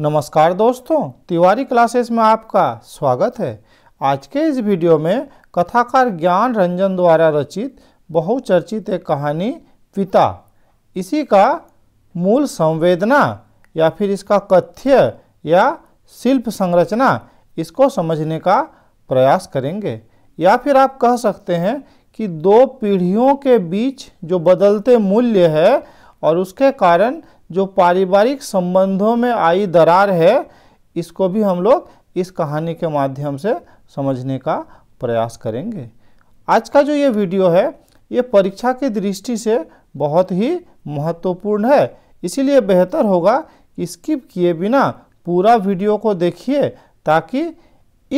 नमस्कार दोस्तों तिवारी क्लासेस में आपका स्वागत है आज के इस वीडियो में कथाकार ज्ञान रंजन द्वारा रचित बहुचर्चित एक कहानी पिता इसी का मूल संवेदना या फिर इसका कथ्य या शिल्प संरचना इसको समझने का प्रयास करेंगे या फिर आप कह सकते हैं कि दो पीढ़ियों के बीच जो बदलते मूल्य है और उसके कारण जो पारिवारिक संबंधों में आई दरार है इसको भी हम लोग इस कहानी के माध्यम से समझने का प्रयास करेंगे आज का जो ये वीडियो है ये परीक्षा की दृष्टि से बहुत ही महत्वपूर्ण है इसीलिए बेहतर होगा कि स्किप किए बिना पूरा वीडियो को देखिए ताकि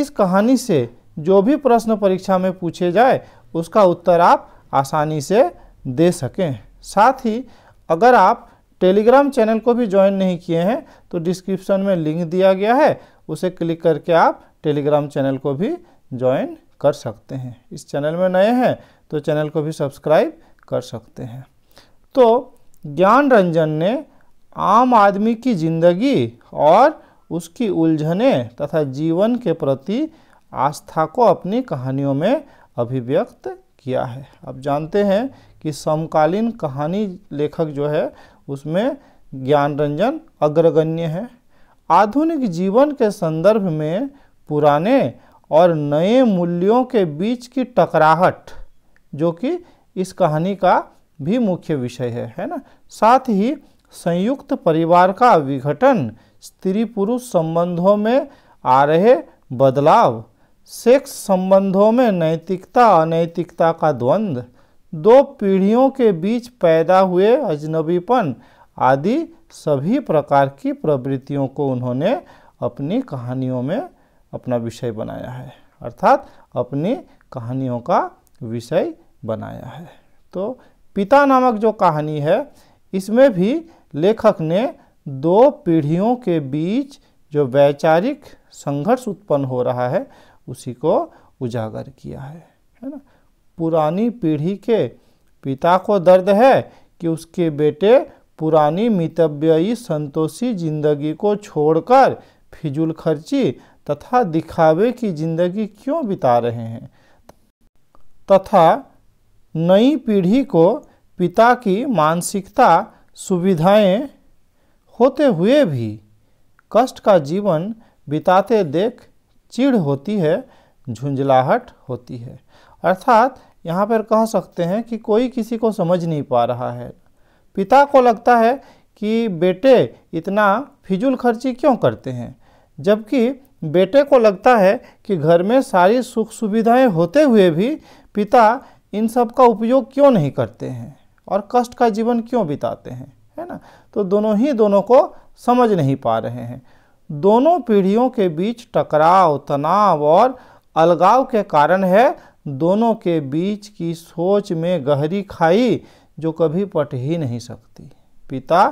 इस कहानी से जो भी प्रश्न परीक्षा में पूछे जाए उसका उत्तर आप आसानी से दे सकें साथ ही अगर आप टेलीग्राम चैनल को भी ज्वाइन नहीं किए हैं तो डिस्क्रिप्शन में लिंक दिया गया है उसे क्लिक करके आप टेलीग्राम चैनल को भी ज्वाइन कर सकते हैं इस चैनल में नए हैं तो चैनल को भी सब्सक्राइब कर सकते हैं तो ज्ञान रंजन ने आम आदमी की जिंदगी और उसकी उलझने तथा जीवन के प्रति आस्था को अपनी कहानियों में अभिव्यक्त किया है आप जानते हैं कि समकालीन कहानी लेखक जो है उसमें ज्ञान रंजन अग्रगण्य है आधुनिक जीवन के संदर्भ में पुराने और नए मूल्यों के बीच की टकराहट जो कि इस कहानी का भी मुख्य विषय है है ना साथ ही संयुक्त परिवार का विघटन स्त्री पुरुष संबंधों में आ रहे बदलाव सेक्स संबंधों में नैतिकता अनैतिकता का द्वंद्व दो पीढ़ियों के बीच पैदा हुए अजनबीपन आदि सभी प्रकार की प्रवृत्तियों को उन्होंने अपनी कहानियों में अपना विषय बनाया है अर्थात अपनी कहानियों का विषय बनाया है तो पिता नामक जो कहानी है इसमें भी लेखक ने दो पीढ़ियों के बीच जो वैचारिक संघर्ष उत्पन्न हो रहा है उसी को उजागर किया है है ना पुरानी पीढ़ी के पिता को दर्द है कि उसके बेटे पुरानी मितव्ययी संतोषी जिंदगी को छोड़कर फिजूल खर्ची तथा दिखावे की जिंदगी क्यों बिता रहे हैं तथा नई पीढ़ी को पिता की मानसिकता सुविधाएं होते हुए भी कष्ट का जीवन बिताते देख चिढ़ होती है झुंझलाहट होती है अर्थात यहाँ पर कह सकते हैं कि कोई किसी को समझ नहीं पा रहा है पिता को लगता है कि बेटे इतना फिजूल खर्ची क्यों करते हैं जबकि बेटे को लगता है कि घर में सारी सुख सुविधाएं होते हुए भी पिता इन सब का उपयोग क्यों नहीं करते हैं और कष्ट का जीवन क्यों बिताते हैं है ना तो दोनों ही दोनों को समझ नहीं पा रहे हैं दोनों पीढ़ियों के बीच टकराव तनाव और अलगाव के कारण है दोनों के बीच की सोच में गहरी खाई जो कभी पट ही नहीं सकती पिता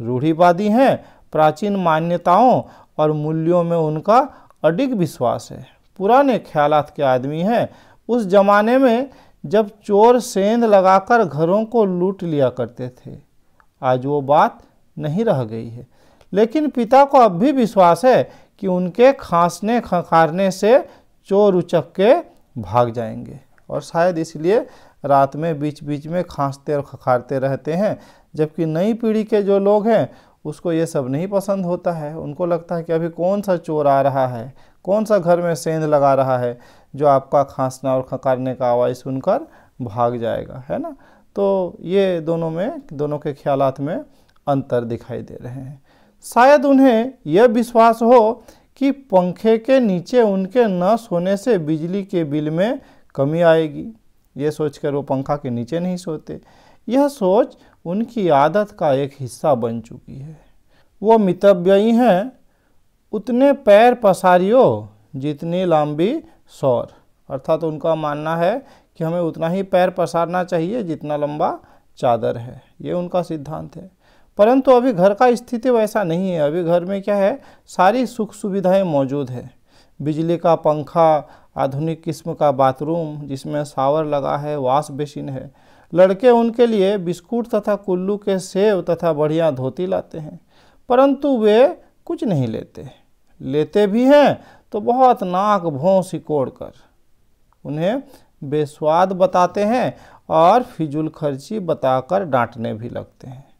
रूढ़िवादी हैं प्राचीन मान्यताओं और मूल्यों में उनका अडिग विश्वास है पुराने ख्याल के आदमी हैं उस जमाने में जब चोर सेंध लगाकर घरों को लूट लिया करते थे आज वो बात नहीं रह गई है लेकिन पिता को अब भी विश्वास है कि उनके खांसने खंखारने से चोर उचक के भाग जाएंगे और शायद इसलिए रात में बीच बीच में खांसते और खखारते रहते हैं जबकि नई पीढ़ी के जो लोग हैं उसको ये सब नहीं पसंद होता है उनको लगता है कि अभी कौन सा चोर आ रहा है कौन सा घर में सेंध लगा रहा है जो आपका खांसना और खकारने का आवाज़ सुनकर भाग जाएगा है ना तो ये दोनों में दोनों के ख्यालात में अंतर दिखाई दे रहे हैं शायद उन्हें यह विश्वास हो कि पंखे के नीचे उनके न सोने से बिजली के बिल में कमी आएगी ये सोचकर वो पंखा के नीचे नहीं सोते यह सोच उनकी आदत का एक हिस्सा बन चुकी है वो मितव्ययी हैं उतने पैर पसारियो जितनी लंबी सौर अर्थात तो उनका मानना है कि हमें उतना ही पैर पसारना चाहिए जितना लंबा चादर है ये उनका सिद्धांत है परंतु अभी घर का स्थिति वैसा नहीं है अभी घर में क्या है सारी सुख सुविधाएं मौजूद है बिजली का पंखा आधुनिक किस्म का बाथरूम जिसमें सावर लगा है वाश बेसिन है लड़के उनके लिए बिस्कुट तथा कुल्लू के सेव तथा बढ़िया धोती लाते हैं परंतु वे कुछ नहीं लेते लेते भी हैं तो बहुत नाक भों सिकोड़ कर उन्हें बेस्वाद बताते हैं और फिजुल खर्ची बताकर डांटने भी लगते हैं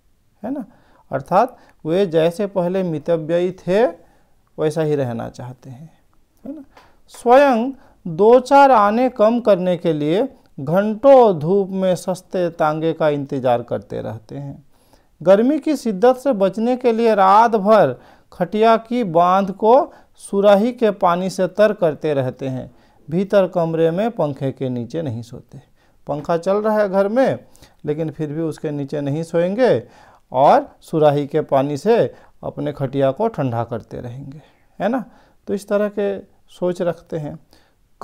है ना अर्थात वे जैसे पहले मितव्ययी थे वैसा ही रहना चाहते हैं है ना स्वयं दो चार आने कम करने के लिए घंटों धूप में सस्ते तांगे का इंतज़ार करते रहते हैं गर्मी की शिद्दत से बचने के लिए रात भर खटिया की बांध को सुराही के पानी से तर करते रहते हैं भीतर कमरे में पंखे के नीचे नहीं सोते पंखा चल रहा है घर में लेकिन फिर भी उसके नीचे नहीं सोएंगे और सुराही के पानी से अपने खटिया को ठंडा करते रहेंगे है ना तो इस तरह के सोच रखते हैं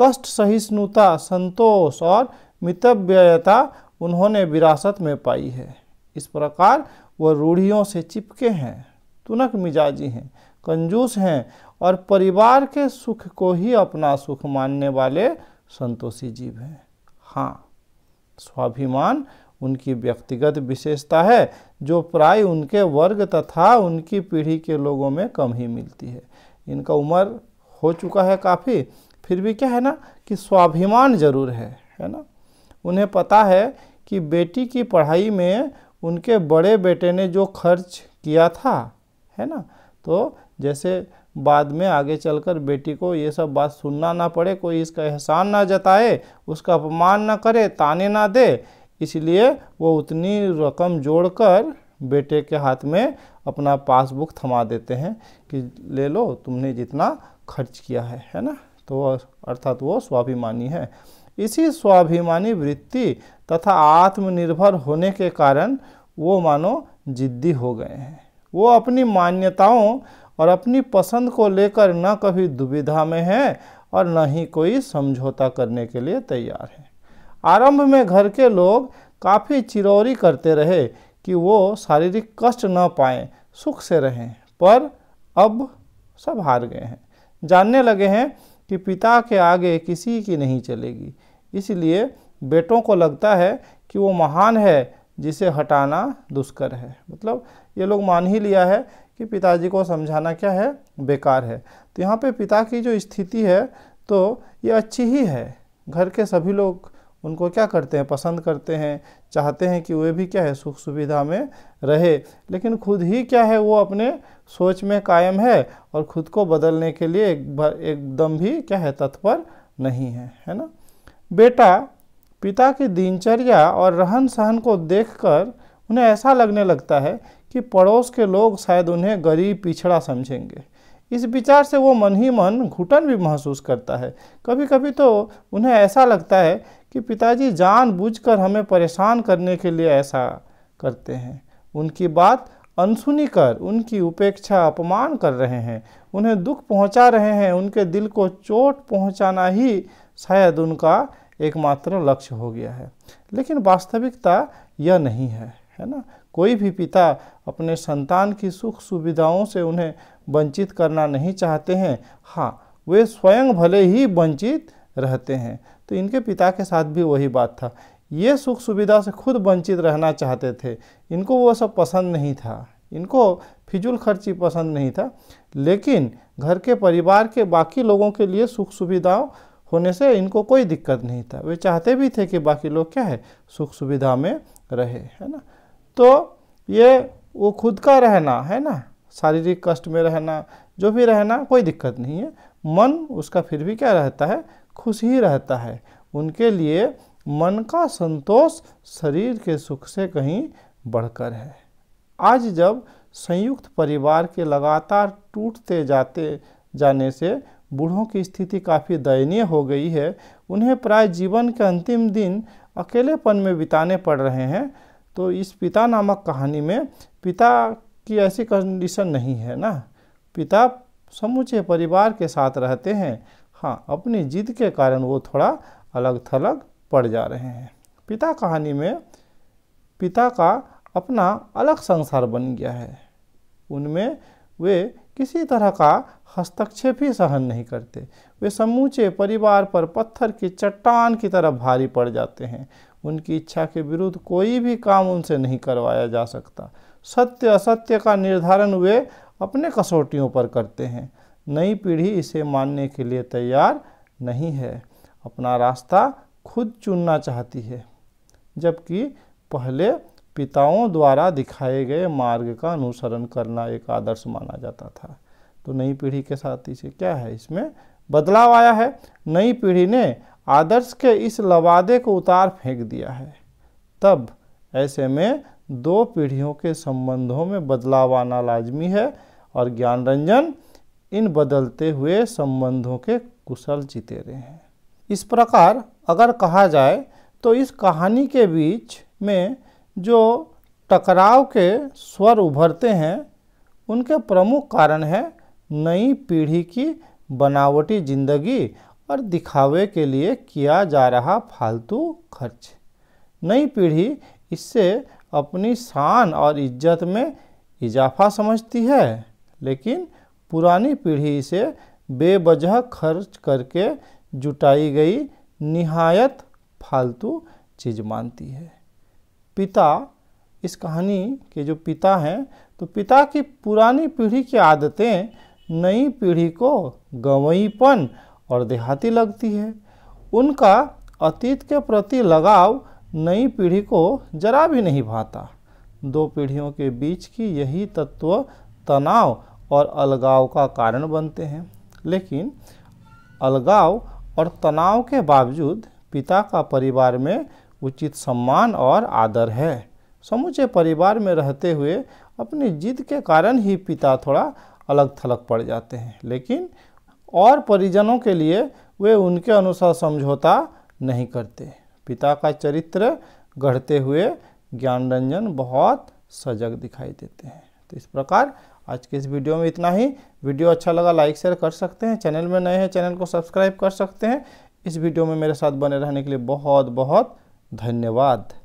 कष्ट सहिष्णुता संतोष और मितव्ययता उन्होंने विरासत में पाई है इस प्रकार वह रूढ़ियों से चिपके हैं तुनक मिजाजी हैं कंजूस हैं और परिवार के सुख को ही अपना सुख मानने वाले संतोषी जीव हैं हाँ स्वाभिमान उनकी व्यक्तिगत विशेषता है जो प्राय उनके वर्ग तथा उनकी पीढ़ी के लोगों में कम ही मिलती है इनका उम्र हो चुका है काफ़ी फिर भी क्या है ना कि स्वाभिमान जरूर है है ना उन्हें पता है कि बेटी की पढ़ाई में उनके बड़े बेटे ने जो खर्च किया था है ना तो जैसे बाद में आगे चलकर बेटी को ये सब बात सुनना ना पड़े कोई इसका एहसान ना जताए उसका अपमान ना करे ताने ना दे इसलिए वो उतनी रकम जोड़कर बेटे के हाथ में अपना पासबुक थमा देते हैं कि ले लो तुमने जितना खर्च किया है है ना तो अर्थात वो स्वाभिमानी है इसी स्वाभिमानी वृत्ति तथा आत्मनिर्भर होने के कारण वो मानो जिद्दी हो गए हैं वो अपनी मान्यताओं और अपनी पसंद को लेकर न कभी दुविधा में है और न ही कोई समझौता करने के लिए तैयार है आरंभ में घर के लोग काफ़ी चिरौरी करते रहे कि वो शारीरिक कष्ट न पाएं सुख से रहें पर अब सब हार गए हैं जानने लगे हैं कि पिता के आगे किसी की नहीं चलेगी इसलिए बेटों को लगता है कि वो महान है जिसे हटाना दुष्कर है मतलब ये लोग मान ही लिया है कि पिताजी को समझाना क्या है बेकार है तो यहाँ पे पिता की जो स्थिति है तो ये अच्छी ही है घर के सभी लोग उनको क्या करते हैं पसंद करते हैं चाहते हैं कि वे भी क्या है सुख सुविधा में रहे लेकिन खुद ही क्या है वो अपने सोच में कायम है और खुद को बदलने के लिए एक एकदम भी क्या है तत्पर नहीं है है ना बेटा पिता की दिनचर्या और रहन सहन को देखकर उन्हें ऐसा लगने लगता है कि पड़ोस के लोग शायद उन्हें गरीब पिछड़ा समझेंगे इस विचार से वो मन ही मन घुटन भी महसूस करता है कभी कभी तो उन्हें ऐसा लगता है कि पिताजी जानबूझकर हमें परेशान करने के लिए ऐसा करते हैं उनकी बात अनसुनी कर उनकी उपेक्षा अपमान कर रहे हैं उन्हें दुख पहुंचा रहे हैं उनके दिल को चोट पहुंचाना ही शायद उनका एकमात्र लक्ष्य हो गया है लेकिन वास्तविकता यह नहीं है है ना कोई भी पिता अपने संतान की सुख सुविधाओं से उन्हें वंचित करना नहीं चाहते हैं हाँ वे स्वयं भले ही वंचित रहते हैं तो इनके पिता के साथ भी वही बात था ये सुख सुविधा से खुद वंचित रहना चाहते थे इनको वो सब पसंद नहीं था इनको फिजूल खर्ची पसंद नहीं था लेकिन घर के परिवार के बाकी लोगों के लिए सुख सुविधाओं होने से इनको कोई दिक्कत नहीं था वे चाहते भी थे कि बाकी लोग क्या है सुख सुविधा में रहे है ना तो ये वो खुद का रहना है ना शारीरिक कष्ट में रहना जो भी रहना कोई दिक्कत नहीं है मन उसका फिर भी क्या रहता है खुश ही रहता है उनके लिए मन का संतोष शरीर के सुख से कहीं बढ़कर है आज जब संयुक्त परिवार के लगातार टूटते जाते जाने से बूढ़ों की स्थिति काफ़ी दयनीय हो गई है उन्हें प्राय जीवन के अंतिम दिन अकेलेपन में बिताने पड़ रहे हैं तो इस पिता नामक कहानी में पिता की ऐसी कंडीशन नहीं है ना पिता समूचे परिवार के साथ रहते हैं हाँ अपनी जिद के कारण वो थोड़ा अलग थलग पड़ जा रहे हैं पिता कहानी में पिता का अपना अलग संसार बन गया है उनमें वे किसी तरह का हस्तक्षेप ही सहन नहीं करते वे समूचे परिवार पर पत्थर की चट्टान की तरह भारी पड़ जाते हैं उनकी इच्छा के विरुद्ध कोई भी काम उनसे नहीं करवाया जा सकता सत्य असत्य का निर्धारण वे अपने कसौटियों पर करते हैं नई पीढ़ी इसे मानने के लिए तैयार नहीं है अपना रास्ता खुद चुनना चाहती है जबकि पहले पिताओं द्वारा दिखाए गए मार्ग का अनुसरण करना एक आदर्श माना जाता था तो नई पीढ़ी के साथ इसे क्या है इसमें बदलाव आया है नई पीढ़ी ने आदर्श के इस लवादे को उतार फेंक दिया है तब ऐसे में दो पीढ़ियों के संबंधों में बदलाव आना लाजमी है और ज्ञान रंजन इन बदलते हुए संबंधों के कुशल जीते रहे हैं इस प्रकार अगर कहा जाए तो इस कहानी के बीच में जो टकराव के स्वर उभरते हैं उनके प्रमुख कारण है नई पीढ़ी की बनावटी जिंदगी और दिखावे के लिए किया जा रहा फालतू खर्च नई पीढ़ी इससे अपनी शान और इज्जत में इजाफा समझती है लेकिन पुरानी पीढ़ी से बेवजह खर्च करके जुटाई गई निहायत फालतू चीज़ मानती है पिता इस कहानी के जो पिता हैं तो पिता की पुरानी पीढ़ी की आदतें नई पीढ़ी को गंवईपन और देहाती लगती है उनका अतीत के प्रति लगाव नई पीढ़ी को जरा भी नहीं भाता दो पीढ़ियों के बीच की यही तत्व तनाव और अलगाव का कारण बनते हैं लेकिन अलगाव और तनाव के बावजूद पिता का परिवार में उचित सम्मान और आदर है समूचे परिवार में रहते हुए अपनी जिद के कारण ही पिता थोड़ा अलग थलग पड़ जाते हैं लेकिन और परिजनों के लिए वे उनके अनुसार समझौता नहीं करते पिता का चरित्र गढ़ते हुए ज्ञान रंजन बहुत सजग दिखाई देते हैं तो इस प्रकार आज के इस वीडियो में इतना ही वीडियो अच्छा लगा लाइक शेयर कर सकते हैं चैनल में नए हैं चैनल को सब्सक्राइब कर सकते हैं इस वीडियो में मेरे साथ बने रहने के लिए बहुत बहुत धन्यवाद